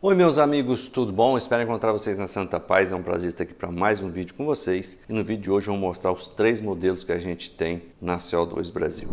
Oi meus amigos, tudo bom? Espero encontrar vocês na Santa Paz, é um prazer estar aqui para mais um vídeo com vocês. E no vídeo de hoje eu vou mostrar os três modelos que a gente tem na CO2 Brasil.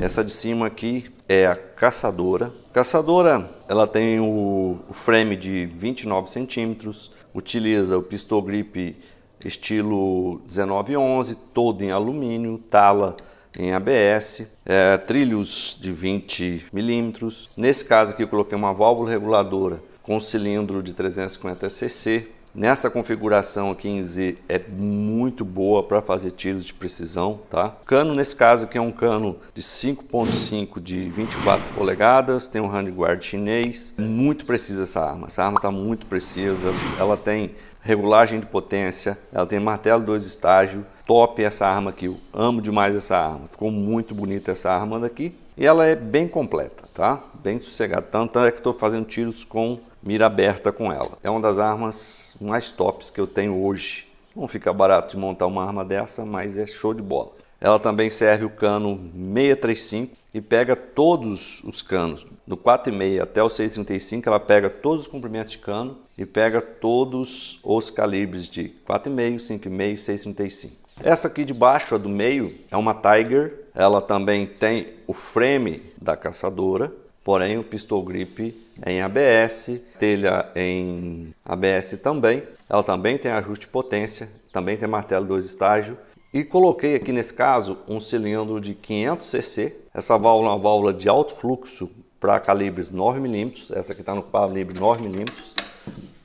Essa de cima aqui é a caçadora. Caçadora, ela tem o frame de 29 centímetros, utiliza o pistol grip estilo 1911, todo em alumínio, tala em ABS, é, trilhos de 20 milímetros. Nesse caso aqui eu coloquei uma válvula reguladora com cilindro de 350 cc, Nessa configuração aqui em Z é muito boa para fazer tiros de precisão, tá? Cano nesse caso aqui é um cano de 5.5 de 24 polegadas, tem um handguard chinês, muito precisa essa arma. Essa arma está muito precisa, ela tem regulagem de potência, ela tem martelo dois estágios, top essa arma aqui, eu amo demais essa arma, ficou muito bonita essa arma daqui e ela é bem completa, tá? Bem sossegada, tanto é que estou fazendo tiros com mira aberta com ela. É uma das armas mais tops que eu tenho hoje. Não fica barato de montar uma arma dessa, mas é show de bola. Ela também serve o cano 635 e pega todos os canos, do 4,5 até o 6,35, ela pega todos os comprimentos de cano e pega todos os calibres de 4,5, 5,5 6,35. Essa aqui de baixo, a do meio, é uma Tiger, ela também tem o frame da caçadora, Porém, o pistol grip é em ABS, telha em ABS também. Ela também tem ajuste de potência, também tem martelo dois estágios. E coloquei aqui nesse caso um cilindro de 500 cc. Essa válvula é uma válvula de alto fluxo para calibres 9 mm. Essa aqui está no calibre 9 mm.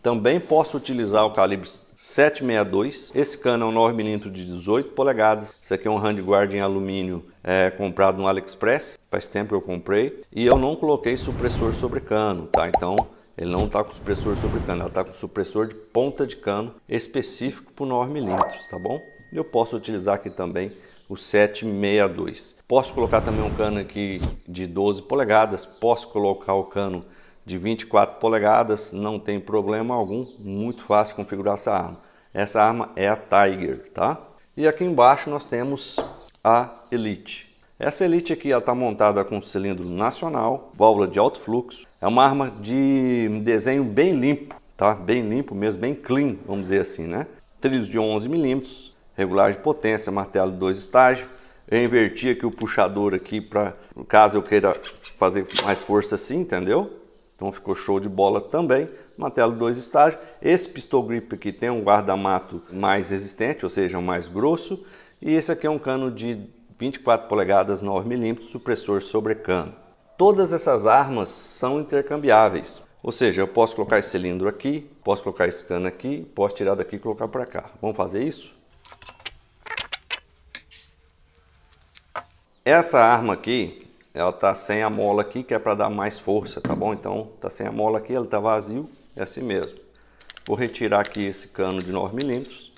Também posso utilizar o calibre 762. Esse cano é um 9mm de 18 polegadas. isso aqui é um handguard em alumínio é, comprado no AliExpress. Faz tempo que eu comprei. E eu não coloquei supressor sobre cano, tá? Então ele não tá com supressor sobre cano, ela tá com supressor de ponta de cano específico para 9mm, tá bom? Eu posso utilizar aqui também o 762. Posso colocar também um cano aqui de 12 polegadas, posso colocar o cano de 24 polegadas, não tem problema algum, muito fácil configurar essa arma. Essa arma é a Tiger, tá? E aqui embaixo nós temos a Elite. Essa Elite aqui está montada com cilindro nacional, válvula de alto fluxo. É uma arma de desenho bem limpo, tá? Bem limpo mesmo, bem clean, vamos dizer assim, né? Trilhos de 11 milímetros, regulagem de potência, martelo de dois estágios. Eu inverti aqui o puxador aqui para, caso eu queira fazer mais força assim, entendeu? Então ficou show de bola também. Martelo dois estágios. Esse pistol grip aqui tem um guardamato mais resistente, ou seja, mais grosso. E esse aqui é um cano de 24 polegadas 9mm, supressor sobre cano. Todas essas armas são intercambiáveis. Ou seja, eu posso colocar esse cilindro aqui, posso colocar esse cano aqui, posso tirar daqui e colocar para cá. Vamos fazer isso? Essa arma aqui, ela tá sem a mola aqui, que é para dar mais força, tá bom? Então tá sem a mola aqui, ele tá vazio, é assim mesmo. Vou retirar aqui esse cano de 9 milímetros.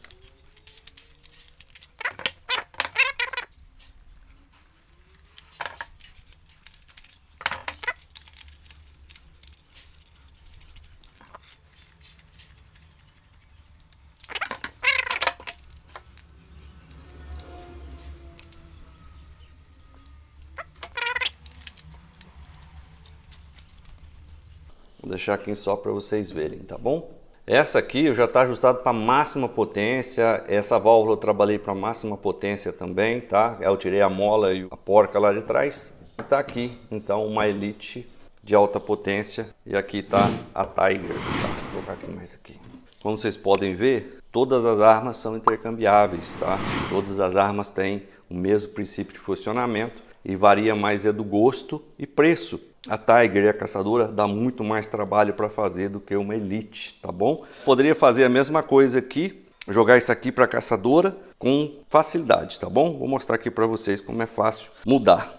Vou deixar aqui só para vocês verem, tá bom? Essa aqui eu já está ajustado para máxima potência. Essa válvula eu trabalhei para máxima potência também, tá? Eu tirei a mola e a porca lá de trás. Está aqui, então, uma Elite de alta potência. E aqui está a Tiger. Tá? Vou colocar aqui mais aqui. Como vocês podem ver, todas as armas são intercambiáveis, tá? Todas as armas têm o mesmo princípio de funcionamento e varia mais é do gosto e preço. A Tiger e a caçadora dá muito mais trabalho para fazer do que uma Elite, tá bom? Poderia fazer a mesma coisa aqui, jogar isso aqui para caçadora com facilidade, tá bom? Vou mostrar aqui para vocês como é fácil mudar.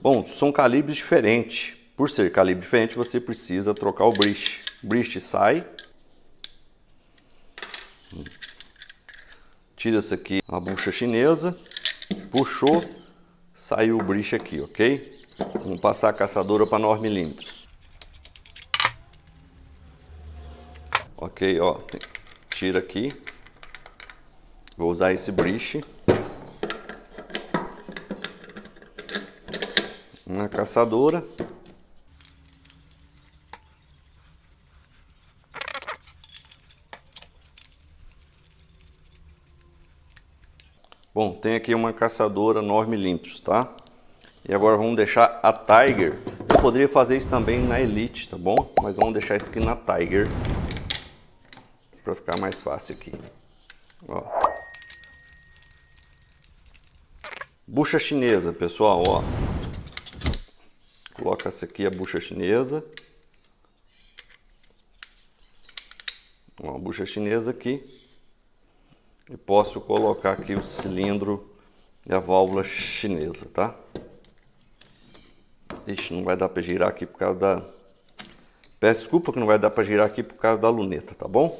Bom, são calibres diferentes. Por ser calibre diferente, você precisa trocar o briche. O briche sai, tira essa aqui a bucha chinesa, puxou, saiu o briche aqui, ok? Vamos passar a caçadora para 9 milímetros. Ok, ó, tira aqui. Vou usar esse briche. Uma caçadora. Bom, tem aqui uma caçadora 9 Lynx, tá? E agora vamos deixar a Tiger. Eu poderia fazer isso também na Elite, tá bom? Mas vamos deixar isso aqui na Tiger. Pra ficar mais fácil aqui. Ó. Bucha chinesa, pessoal, ó. Coloca essa aqui, a bucha chinesa. Ó, bucha chinesa aqui e posso colocar aqui o cilindro e a válvula chinesa, tá? Ixi, não vai dar para girar aqui por causa da... Peço desculpa que não vai dar para girar aqui por causa da luneta, tá bom?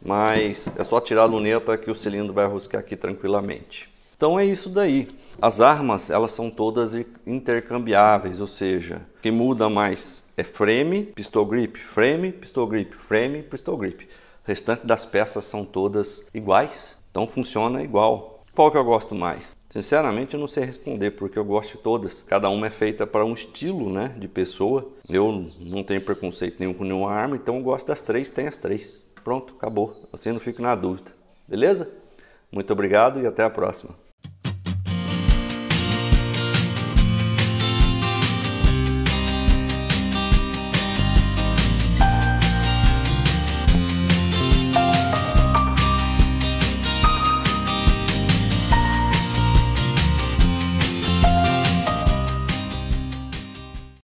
Mas é só tirar a luneta que o cilindro vai roscar aqui tranquilamente. Então é isso daí. As armas, elas são todas intercambiáveis, ou seja, que muda mais é frame, pistol grip, frame, pistol grip, frame, pistol grip restante das peças são todas iguais, então funciona igual. Qual que eu gosto mais? Sinceramente, eu não sei responder, porque eu gosto de todas. Cada uma é feita para um estilo né, de pessoa. Eu não tenho preconceito nenhum com nenhuma arma, então eu gosto das três, tem as três. Pronto, acabou. Assim eu não fico na dúvida. Beleza? Muito obrigado e até a próxima.